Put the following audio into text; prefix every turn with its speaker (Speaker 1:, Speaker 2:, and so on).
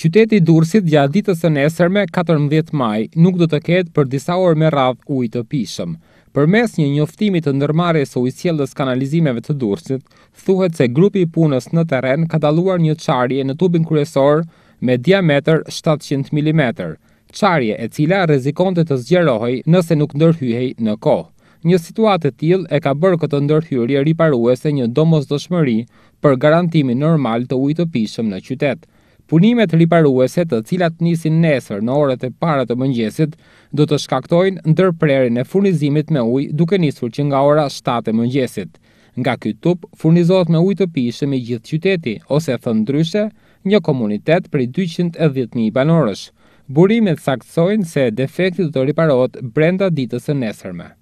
Speaker 1: Qyteti i Durrësit jashtë ditës nesërme 14 maj nuk do të ketë për disa orë me radhë ujë të pijshëm. Përmes një njoftimi të ndërmarrjes së ujëcilës kanalizimeve të Durrësit, thuhet se grupi i punës në terren ka dalluar një çarje në tubin kryesor me diametër 700 mm, çarje e cila rrezikonte të zgjerohej nëse nuk ndërhyhej në kohë. Një situatë të tillë e ka bërë këtë ndërhyrje riparuese një domosdoshmëri për garantimin normal të ujit të pijshëm në qytet. Punimet riparuese të cilat nisin nesër në orët e para të mëngjesit do të shkaktojnë ndërprerin e furnizimit me uj duke nisur që nga ora 7 e mëngjesit. Nga kjo tup, furnizot me uj të pishë me gjithë qyteti, ose thënë dryshe, një komunitet për 210.000 banorësh. Burimet saksojnë se defektit të riparot brenda ditës e nesërme.